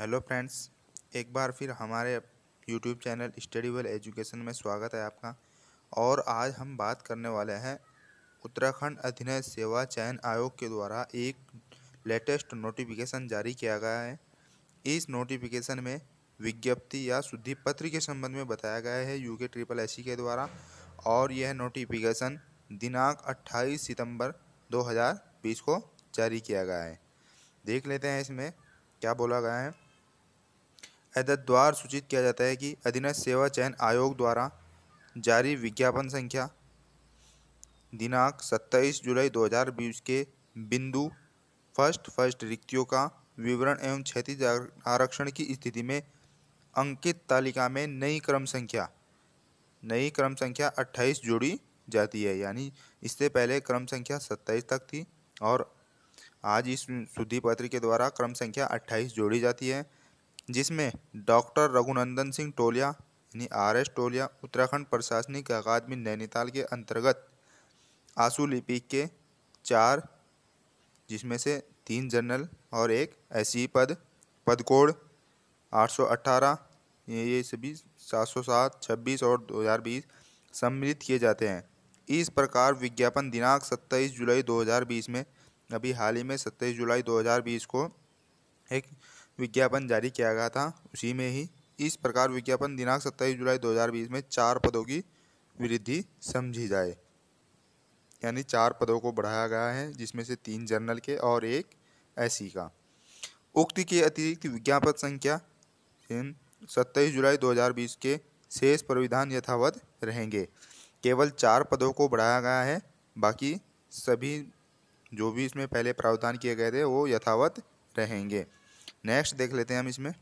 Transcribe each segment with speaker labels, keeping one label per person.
Speaker 1: hello friends एक बार फिर हमारे YouTube channel study well education में स्वागत है आपका और आज हम बात करने वाले हैं उत्तराखंड अधीन सेवा चयन आयोग के द्वारा एक लेटेस्ट नोटिफिकेशन जारी किया गया है इस नोटिफिकेशन में विज्ञप्ति या शुद्धि पत्र के संबंध में बताया गया है यूके ट्रिपल एस के द्वारा और यह नोटिफिकेशन दिनांक अट्ठाईस सितम्बर दो को जारी किया गया है देख लेते हैं इसमें क्या बोला गया है एतद्वार सूचित किया जाता है कि अधीनस्थ सेवा चयन आयोग द्वारा जारी विज्ञापन संख्या दिनांक 27 जुलाई 2020 के बिंदु फर्स्ट फर्स्ट रिक्तियों का विवरण एवं क्षतिज आरक्षण की स्थिति में अंकित तालिका में नई क्रम संख्या नई क्रम संख्या 28 जोड़ी जाती है यानी इससे पहले क्रम संख्या 27 तक थी और आज इस शुद्धि पत्र के द्वारा क्रम संख्या 28 जोड़ी जाती है जिसमें डॉक्टर रघुनंदन सिंह टोलिया यानी आर एस टोलिया उत्तराखंड प्रशासनिक अकादमी नैनीताल के अंतर्गत आंसू लिपिक के चार जिसमें से तीन जनरल और एक ऐसी पद पद कोड आठ सौ अट्ठारह ये सभी सात सौ सात छब्बीस और दो हज़ार बीस सम्मिलित किए जाते हैं इस प्रकार विज्ञापन दिनांक सत्ताईस जुलाई दो हज़ार बीस में अभी हाल ही में सत्ताईस जुलाई दो हज़ार बीस को एक विज्ञापन जारी किया गया था उसी में ही इस प्रकार विज्ञापन दिनांक सत्ताईस जुलाई 2020 में चार पदों की वृद्धि समझी जाए यानी चार पदों को बढ़ाया गया है जिसमें से तीन जनरल के और एक एस का उक्त के अतिरिक्त विज्ञापन संख्या सत्ताईस जुलाई 2020 के शेष प्रविधान यथावत रहेंगे केवल चार पदों को बढ़ाया गया है बाकी सभी जो भी इसमें पहले प्रावधान किए गए थे वो यथावत रहेंगे नेक्स्ट देख लेते हैं हम इसमें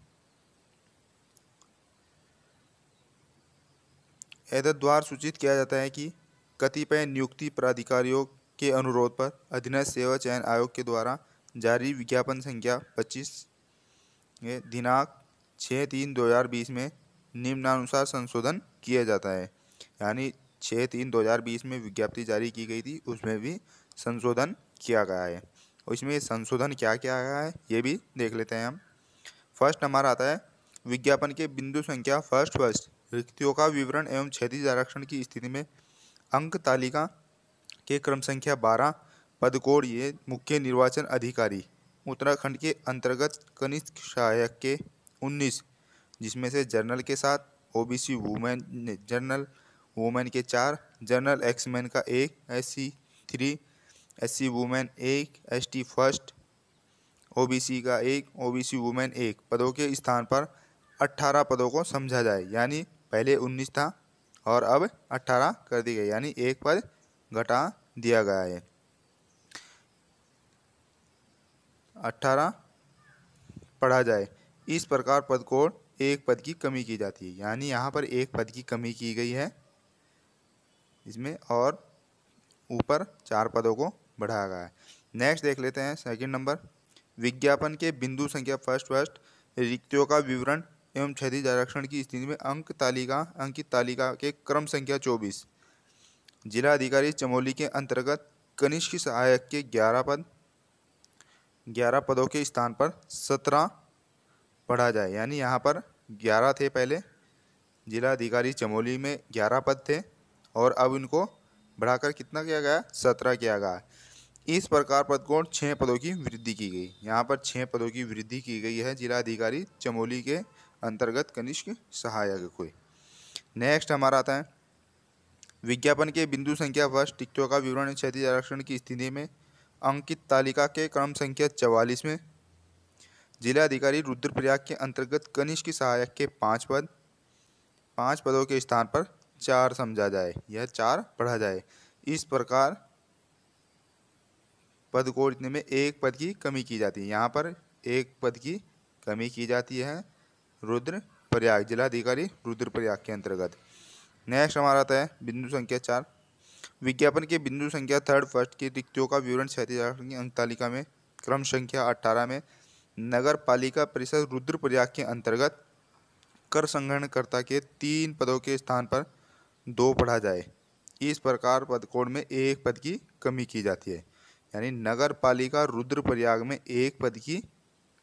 Speaker 1: एतद द्वार सूचित किया जाता है कि कतिपय नियुक्ति प्राधिकारियों के अनुरोध पर अधीनस्थ सेवा चयन आयोग के द्वारा जारी विज्ञापन संख्या 25 दिनांक 6 तीन दो हज़ार बीस में निम्नानुसार संशोधन किया जाता है यानी छः तीन दो हज़ार बीस में विज्ञप्ति जारी की गई थी उसमें भी संशोधन किया गया है और इसमें संशोधन क्या क्या आया है ये भी देख लेते हैं हम फर्स्ट हमारा आता है विज्ञापन के बिंदु संख्या फर्स्ट फर्स्ट रिक्तियों का विवरण एवं क्षेत्रीय आरक्षण की स्थिति में अंक तालिका के क्रम संख्या बारह पद कोड ये मुख्य निर्वाचन अधिकारी उत्तराखंड के अंतर्गत कनिष्ठ सहायक के उन्नीस जिसमें से जर्नल के साथ सी वूमेन जर्नल वूमेन के चार जर्नल एक्समैन का एक S C three C women एक एसटी फर्स्ट ओबीसी का एक ओबीसी वुमेन एक पदों के स्थान पर 18 पदों को समझा जाए यानी पहले 19 था और अब 18 कर दी गई यानी एक पद घटा दिया गया है 18 पढ़ा जाए इस प्रकार पद को एक पद की कमी की जाती है यानी यहाँ पर एक पद की कमी की गई है इसमें और ऊपर चार पदों को बढ़ाया गया है नेक्स्ट देख लेते हैं सेकंड नंबर विज्ञापन के बिंदु संख्या फर्स्ट फर्स्ट रिक्तियों का विवरण एवं क्षति आरक्षण की स्थिति में अंक तालिका अंकित तालिका के क्रम संख्या चौबीस जिला अधिकारी चमोली के अंतर्गत कनिष्क सहायक के ग्यारह पद ग्यारह पदों के स्थान पर सत्रह पढ़ा जाए यानी यहाँ पर ग्यारह थे पहले जिला अधिकारी चमोली में ग्यारह पद थे और अब इनको बढ़ाकर कितना किया गया सत्रह किया गया इस प्रकार पद को छः पदों की वृद्धि की गई यहाँ पर छः पदों की वृद्धि की गई है जिला अधिकारी चमोली के अंतर्गत कनिष्क सहायक को नेक्स्ट हमारा आता है विज्ञापन के बिंदु संख्या वर्ष टिकटों का विवरण क्षतिज आरक्षण की स्थिति में अंकित तालिका के क्रम संख्या चवालीस में जिला अधिकारी रुद्रप्रयाग के अंतर्गत कनिष्क सहायक के पाँच पद पाँच पदों के स्थान पर चार समझा जाए यह चार पढ़ा जाए इस प्रकार पद को जितने में एक पद की कमी की जाती है यहाँ पर एक पद की कमी की जाती है रुद्र प्रयाग जिलाधिकारी रुद्र प्रयाग के अंतर्गत नेक्स्ट हमारा आता है बिंदु संख्या चार विज्ञापन के बिंदु संख्या थर्ड फर्स्ट की रिक्तियों का विवरण क्षेत्रीय की अंक तालिका में क्रम संख्या अट्ठारह में नगर पालिका परिषद रुद्रप्रयाग के अंतर्गत कर संग्रहणकर्ता के तीन पदों के स्थान पर दो पढ़ा जाए इस प्रकार पद कोड में एक पद की कमी की जाती है यानी नगर पालिका रुद्रप्रयाग में एक पद की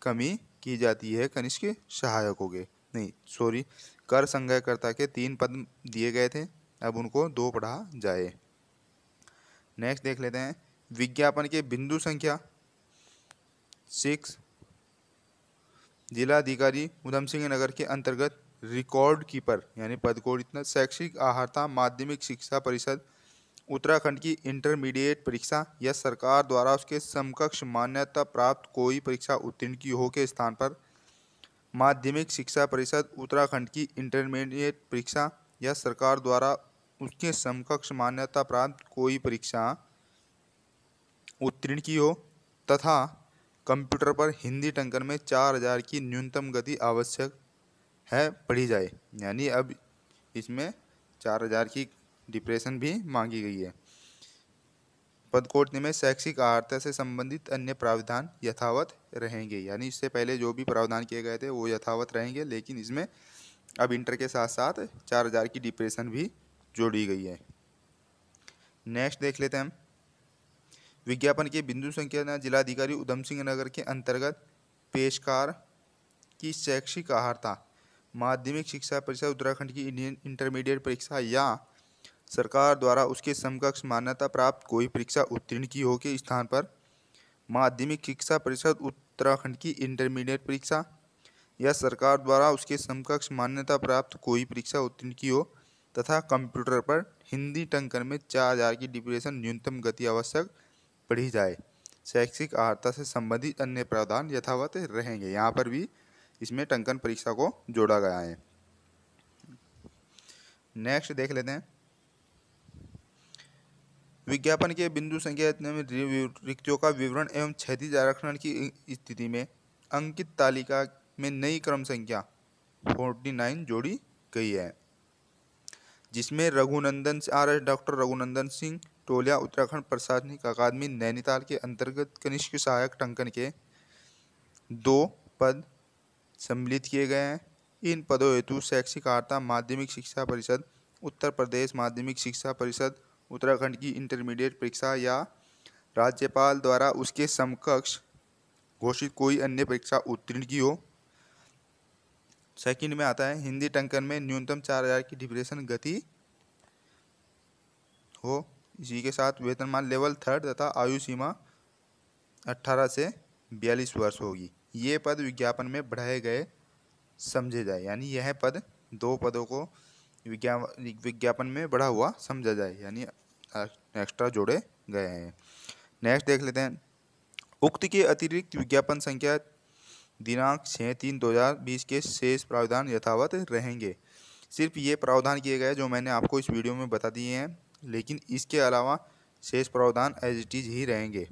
Speaker 1: कमी की जाती है कनिष्क सहायकों के नहीं सॉरी कर संग्रहकर्ता के तीन पद दिए गए थे अब उनको दो पढ़ा जाए नेक्स्ट देख लेते हैं विज्ञापन के बिंदु संख्या सिक्स जिलाधिकारी उधम सिंह नगर के अंतर्गत रिकॉर्ड कीपर यानी पद को इतना शैक्षिक आहारता माध्यमिक शिक्षा परिषद उत्तराखंड की इंटरमीडिएट परीक्षा या सरकार द्वारा उसके समकक्ष मान्यता प्राप्त कोई परीक्षा उत्तीर्ण की हो के स्थान पर माध्यमिक शिक्षा परिषद उत्तराखंड की इंटरमीडिएट परीक्षा या सरकार द्वारा उसके समकक्ष मान्यता प्राप्त कोई परीक्षा उत्तीर्ण की हो तथा कंप्यूटर पर हिंदी टंकर में चार हजार की न्यूनतम गति आवश्यक है पढ़ी जाए यानी अब इसमें चार हजार की डिप्रेशन भी मांगी गई है पदकोट में शैक्षिक आहारता से संबंधित अन्य प्रावधान यथावत रहेंगे यानी इससे पहले जो भी प्रावधान किए गए थे वो यथावत रहेंगे लेकिन इसमें अब इंटर के साथ साथ चार हज़ार की डिप्रेशन भी जोड़ी गई है नेक्स्ट देख लेते हैं हम विज्ञापन के बिंदु संख्या जिलाधिकारी उधम सिंह नगर के अंतर्गत पेशकार की शैक्षिक आहारता माध्यमिक शिक्षा परिषद उत्तराखंड की इंडियन इंटरमीडिएट परीक्षा या सरकार द्वारा उसके समकक्ष मान्यता प्राप्त कोई परीक्षा उत्तीर्ण की हो के स्थान पर माध्यमिक शिक्षा परिषद उत्तराखंड की इंटरमीडिएट परीक्षा या सरकार द्वारा उसके समकक्ष मान्यता प्राप्त कोई परीक्षा उत्तीर्ण की हो तथा कंप्यूटर पर हिंदी टंकन में चार हजार की डिप्रेशन न्यूनतम गति आवश्यक पढ़ी जाए शैक्षिक आर्ता से संबंधित अन्य प्रावधान यथावत रहेंगे यहाँ पर भी इसमें टंकन परीक्षा को जोड़ा गया है नेक्स्ट देख लेते हैं विज्ञापन के बिंदु संख्या इतने में रिक्तियों का विवरण एवं क्षतिज आरक्षण की स्थिति में अंकित तालिका में नई क्रम संख्या फोर्टी नाइन जोड़ी गई है जिसमें Raghunandan R S doctor Raghunandan Singh Tolia Uttarakhand प्रशासनिक अकादमी नैनीताल के अंतर्गत कनिष्क सहायक टंकन के दो पद सम्मिलित किए गए हैं इन पदों हेतु शैक्षिक वार्ता माध्यमिक शिक्षा परिषद उत्तर प्रदेश माध्यमिक शिक्षा परिषद उत्तराखंड की इंटरमीडिएट परीक्षा या राज्यपाल द्वारा उसके समकक्ष घोषित कोई अन्य परीक्षा उत्तीर्ण की हो सेकंड में आता है हिंदी टंकन में न्यूनतम चार हजार की डिप्रेशन गति हो इसी के साथ वेतनमान लेवल थर्ड तथा आयु सीमा 18 से 42 वर्ष होगी ये पद विज्ञापन में बढ़ाए गए समझे जाए यानी यह पद दो पदों को विज्ञापन विज्ञापन में बढ़ा हुआ समझा जाए यानी एक्स्ट्रा जोड़े गए हैं नेक्स्ट देख लेते हैं उक्त के अतिरिक्त विज्ञापन संख्या दिनांक छः तीन दो हज़ार बीस के शेष प्रावधान यथावत रहेंगे सिर्फ ये प्रावधान किए गए जो मैंने आपको इस वीडियो में बता दिए हैं लेकिन इसके अलावा शेष प्रावधान एज इट इज़ ही रहेंगे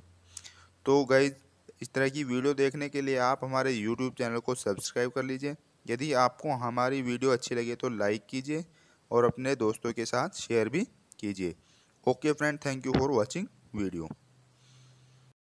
Speaker 1: तो गई इस तरह की वीडियो देखने के लिए आप हमारे यूट्यूब चैनल को सब्सक्राइब कर लीजिए यदि आपको हमारी वीडियो अच्छी लगे तो लाइक कीजिए और अपने दोस्तों के साथ शेयर भी कीजिए okay friend thank you for watching video